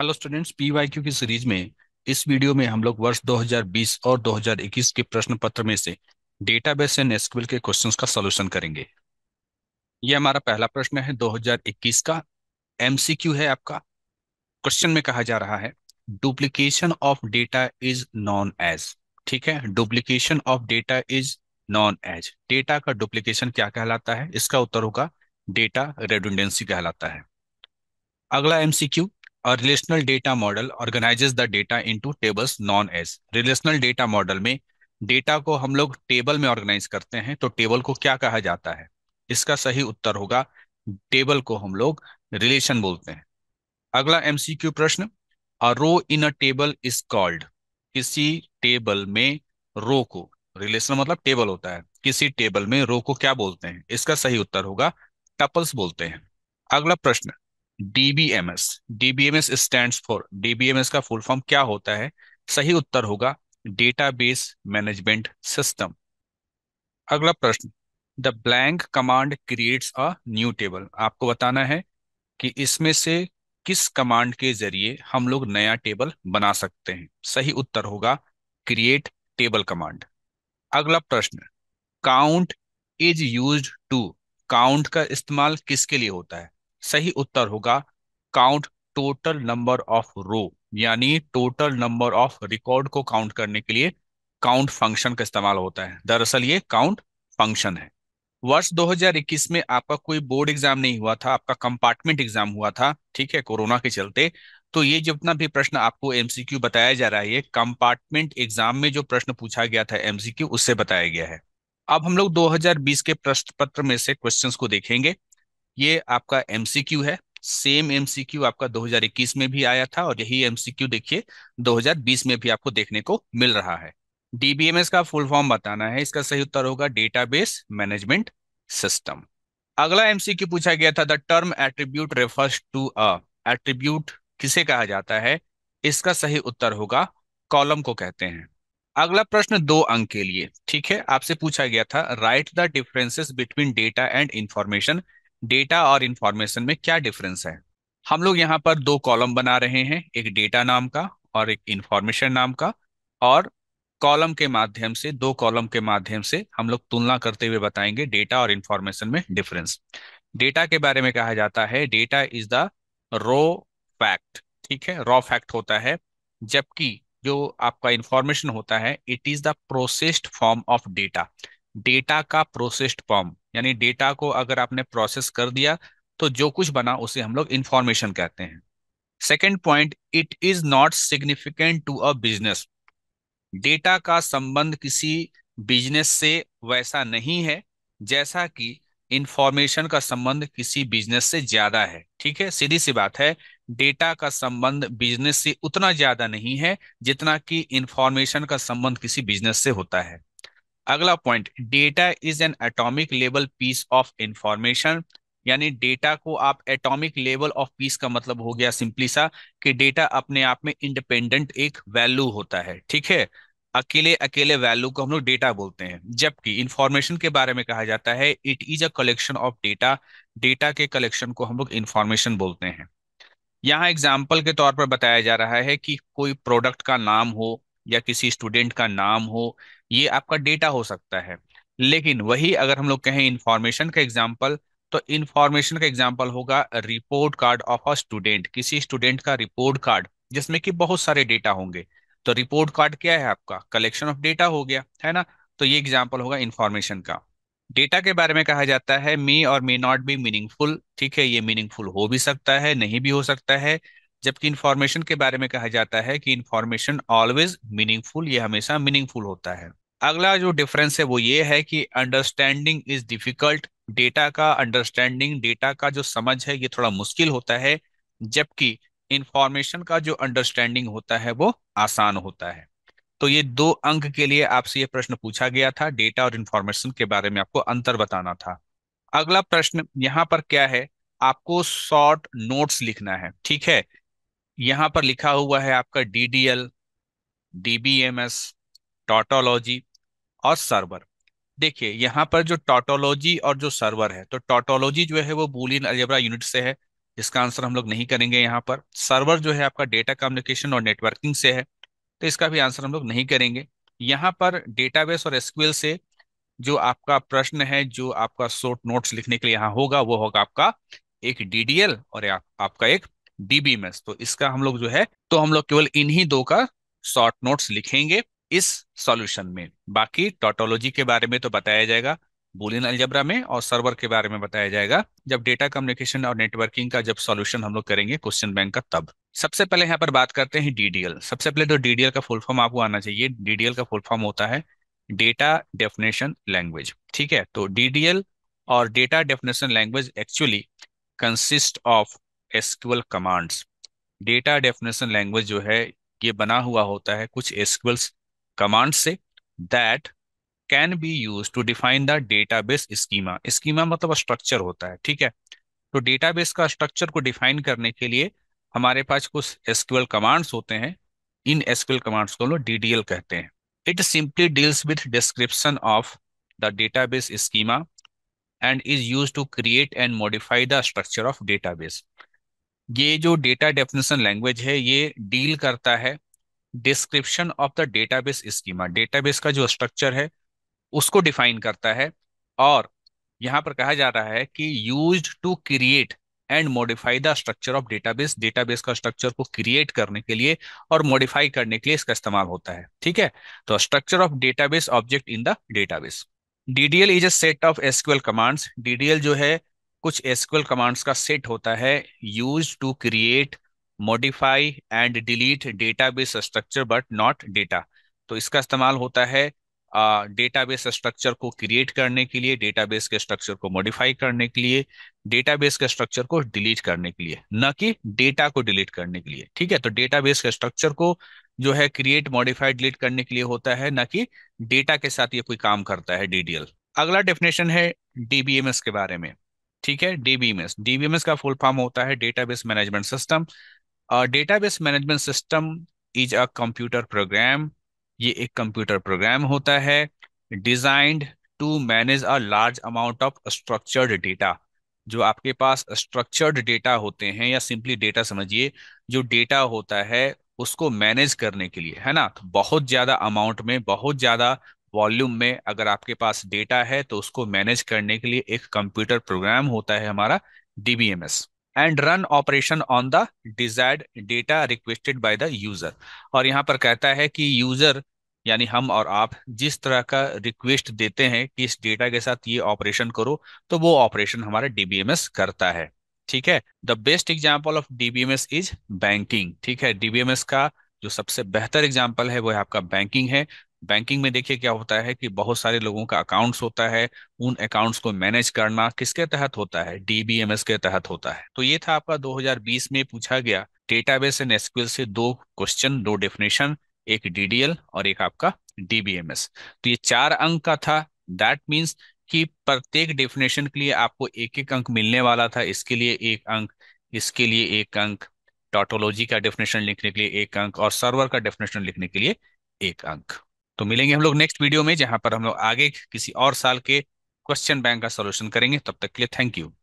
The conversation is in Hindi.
हेलो स्टूडेंट्स पीवाईक्यू की सीरीज में इस वीडियो में हम लोग वर्ष 2020 और 2021 के प्रश्न पत्र में से डेटाबेस एंड एसक्यूएल के क्वेश्चंस का सॉल्यूशन करेंगे यह हमारा पहला प्रश्न है 2021 का एमसीक्यू है आपका क्वेश्चन में कहा जा रहा है duplication of data is known as ठीक है duplication of data is known as data का डुप्लीकेशन क्या कहलाता है इसका उत्तर होगा डेटा रेडुंडेंसी कहलाता है अगला MCQ A relational data model organizes the data into tables known as. Relational data model में डेटा को हम लोग टेबल में ऑर्गेनाइज करते हैं तो टेबल को क्या कहा जाता है इसका सही उत्तर होगा टेबल को हम लोग रिलेशन बोलते हैं अगला एमसीक्यू प्रश्न a row in a table is called किसी टेबल में रो को रिलेशन मतलब टेबल होता है किसी टेबल में रो को क्या बोलते हैं इसका सही उत्तर होगा टपल्स बोलते हैं अगला प्रश्न DBMS DBMS stand for DBMS का फुल फॉर्म क्या होता है सही उत्तर होगा डेटाबेस मैनेजमेंट सिस्टम अगला प्रश्न the blank command creates a new table आपको बताना है कि इसमें से किस कमांड के जरिए हम लोग नया टेबल बना सकते हैं सही उत्तर होगा क्रिएट टेबल कमांड अगला प्रश्न count is use to count का इस्तेमाल किसके लिए होता है सही उत्तर होगा count total number of row यानी टोटल नंबर ऑफ रिकॉर्ड को काउंट करने के लिए काउंट फंक्शन का इस्तेमाल होता है दरअसल ये काउंट फंक्शन है वर्ष 2021 में आपका कोई बोर्ड एग्जाम नहीं हुआ था आपका कंपार्टमेंट एग्जाम हुआ था ठीक है कोरोना के चलते तो ये जितना भी प्रश्न आपको एमसीक्यू बताया जा रहा है ये कंपार्टमेंट एग्जाम में जो प्रश्न पूछा गया था एमसीक्यू उससे बताया गया है अब हम लोग 2020 के प्रश्न पत्र में से क्वेश्चंस को देखेंगे ये आपका एमसीक्यू है सेम एमसीक्यू आपका 2021 में भी आया था और यही एमसीक्यू देखिए 2020 में भी आपको देखने को मिल रहा है डीबीएमएस का फुल फॉर्म बताना है इसका सही उत्तर होगा डेटाबेस मैनेजमेंट सिस्टम अगला एमसीक्यू पूछा गया था the term attribute refers to a attribute किसे कहा जाता है इसका सही उत्तर होगा कॉलम को कहते हैं अगला प्रश्न दो अंक के लिए ठीक है आपसे पूछा गया था write the differences between data and information data और इंफॉर्मेशन में क्या डिफरेंस है हम लोग यहाँ पर दो कॉलम बना रहे हैं एक डेटा नाम का और एक इंफॉर्मेशन नाम का और कॉलम के माध्यम से दो कॉलम के माध्यम से हम लोग तुलना करते हुए बताएंगे डेटा और इंफॉर्मेशन में डिफरेंस डेटा के बारे में कहा जाता है data is the raw fact ठीक है रॉ फैक्ट होता है जबकि जो आपका इंफॉर्मेशन होता है it is the processed form of data data का प्रोसेस्ड फॉर्म यानी डेटा को अगर आपने प्रोसेस कर दिया तो जो कुछ बना उसे हम लोग इंफॉर्मेशन कहते हैं second point it is not significant to a business data का संबंध किसी बिजनेस से वैसा नहीं है जैसा कि इंफॉर्मेशन का संबंध किसी बिजनेस से ज्यादा है ठीक है सीधी सी बात है डेटा का संबंध बिजनेस से उतना ज्यादा नहीं है जितना कि इंफॉर्मेशन का संबंध किसी बिजनेस से होता है अगला point data is an atomic level piece of information यानी डेटा को आप एटॉमिक लेवल ऑफ पीस का मतलब हो गया सिंपली सा कि डेटा अपने आप में इंडिपेंडेंट एक वैल्यू होता है ठीक है अकेले अकेले वैल्यू को हम लोग डेटा बोलते हैं जबकि इंफॉर्मेशन के बारे में कहा जाता है it is a collection of data data के कलेक्शन को हम लोग इंफॉर्मेशन बोलते हैं यहाँ एग्जाम्पल के तौर पर बताया जा रहा है कि कोई प्रोडक्ट का नाम हो या किसी स्टूडेंट का नाम हो ये आपका डेटा हो सकता है लेकिन वही अगर हम लोग कहें इंफॉर्मेशन का एग्जाम्पल तो इंफॉर्मेशन का एग्जाम्पल होगा report card of a student किसी स्टूडेंट का रिपोर्ट कार्ड जिसमें कि बहुत सारे डेटा होंगे तो रिपोर्ट कार्ड क्या है आपका कलेक्शन ऑफ डेटा हो गया है ना तो ये एग्जाम्पल होगा इन्फॉर्मेशन का डेटा के बारे में कहा जाता है मे और मे नॉट बी मीनिंगफुल ठीक है ये मीनिंगफुल हो भी सकता है नहीं भी हो सकता है जबकि इंफॉर्मेशन के बारे में कहा जाता है कि इंफॉर्मेशन ऑलवेज मीनिंगफुल ये हमेशा मीनिंगफुल होता है अगला जो डिफरेंस है वो ये है कि अंडरस्टैंडिंग इज डिफिकल्ट डेटा का अंडरस्टैंडिंग डेटा का जो समझ है ये थोड़ा मुश्किल होता है जबकि इंफॉर्मेशन का जो अंडरस्टैंडिंग होता है वो आसान होता है तो ये दो अंक के लिए आपसे ये प्रश्न पूछा गया था डेटा और इंफॉर्मेशन के बारे में आपको अंतर बताना था अगला प्रश्न यहाँ पर क्या है आपको शॉर्ट नोट्स लिखना है ठीक है यहाँ पर लिखा हुआ है आपका D D D L B M S tautology और सर्वर देखिए यहाँ पर जो टॉटोलॉजी और जो सर्वर है तो टॉटोलॉजी जो है वो बूलियन अलजेब्रा यूनिट से है जिसका आंसर हम लोग नहीं करेंगे यहाँ पर सर्वर जो है आपका डेटा कम्युनिकेशन और नेटवर्किंग से है तो इसका भी आंसर हम लोग नहीं करेंगे यहाँ पर डेटाबेस और एसक्यूएल से जो आपका प्रश्न है जो आपका शॉर्ट नोट्स लिखने के लिए यहाँ होगा वो होगा आपका एक डीडीएल और आप, आपका एक डीबीएमएस तो इसका हम लोग जो है तो हम लोग केवल इन्हीं दो का शॉर्ट नोट्स लिखेंगे इस सॉल्यूशन में बाकी टॉटोलॉजी के बारे में तो बताया जाएगा बुलियन अलजबरा में और सर्वर के बारे में बताया जाएगा जब डेटा कम्युनिकेशन और नेटवर्किंग का जब सॉल्यूशन हम लोग करेंगे क्वेश्चन बैंक का तब सबसे पहले यहाँ पर बात करते हैं डीडीएल सबसे पहले तो डीडीएल का फुल फॉर्म आपको आना चाहिए डीडीएल का फुल फॉर्म होता है डेटा डेफिनेशन लैंग्वेज ठीक है तो डीडीएल और data definition language actually consist of SQL commands data definition language जो है ये बना हुआ होता है कुछ एसक्यूएल्स कमांड से that can be use to define the database schema schema मतलब स्ट्रक्चर होता है ठीक है तो डेटाबेस का स्ट्रक्चर को डिफाइन करने के लिए हमारे पास कुछ एसक्यूएल कमांड्स होते हैं इन एसक्यूएल कमांड्स को लोग डी कहते हैं it simply deals with description of the database schema and is use to create and modify the structure of database ये जो डेटा डेफिनेशन लैंग्वेज है ये डील करता है description of the database schema database का जो स्ट्रक्चर है उसको डिफाइन करता है और यहां पर कहा जा रहा है कि use to create and modify the structure of database database का स्ट्रक्चर को क्रिएट करने के लिए और मॉडिफाई करने के लिए इसका इस्तेमाल होता है ठीक है तो structure of database object in the database DDL is a set of SQL commands DDL जो है कुछ एसक्यूएल कमांड्स का सेट होता है use to create modify and delete database structure but not data तो इसका इस्तेमाल होता है डेटाबेस uh, स्ट्रक्चर को क्रिएट करने के लिए डेटाबेस के स्ट्रक्चर को मॉडिफाई करने के लिए डेटाबेस के स्ट्रक्चर को डिलीट करने के लिए न कि डेटा को डिलीट करने के लिए ठीक है तो डेटाबेस के स्ट्रक्चर को जो है क्रिएट मॉडिफाई डिलीट करने के लिए होता है न कि डेटा के साथ ये कोई काम करता है डीडीएल अगला डेफिनेशन है डीबीएमएस के बारे में ठीक है डीबीएमएस डीबीएमएस का फुल फॉर्म होता है database management system A database management system is a computer program ये एक कंप्यूटर प्रोग्राम होता है designed to manage a large amount of structured data जो आपके पास स्ट्रक्चर्ड डेटा होते हैं या सिंपली डेटा समझिए जो डेटा होता है उसको मैनेज करने के लिए है ना तो बहुत ज़्यादा अमाउंट में बहुत ज़्यादा वॉल्यूम में अगर आपके पास डेटा है तो उसको मैनेज करने के लिए एक कंप्यूटर प्रोग्राम होता है हमारा DBMS and run operation on the desired data requested by the user और यहाँ पर कहता है कि यूजर यानी हम और आप जिस तरह का रिक्वेस्ट देते हैं कि इस डेटा के साथ ये ऑपरेशन करो तो वो ऑपरेशन हमारा डीबीएमएस करता है ठीक है the best example of DBMS is banking ठीक है डीबीएमएस का जो सबसे बेहतर एग्जाम्पल है वो है आपका बैंकिंग है बैंकिंग में देखिए क्या होता है कि बहुत सारे लोगों का अकाउंट्स होता है उन अकाउंट्स को मैनेज करना किसके तहत होता है डीबीएमएस के तहत होता है तो ये था आपका 2020 में पूछा गया डेटाबेस एंड एसक्यूएल से दो क्वेश्चन दो डेफिनेशन एक डीडीएल और एक आपका डीबीएमएस तो ये चार अंक का था दैट मीन्स कि प्रत्येक डेफिनेशन के लिए आपको एक एक अंक मिलने वाला था इसके लिए एक अंक इसके लिए एक अंक टॉटोलॉजी का डेफिनेशन लिखने के लिए एक अंक और सर्वर का डेफिनेशन लिखने के लिए एक अंक तो मिलेंगे हम लोग नेक्स्ट वीडियो में जहां पर हम लोग आगे किसी और साल के क्वेश्चन बैंक का सोल्यूशन करेंगे तब तक के लिए थैंक यू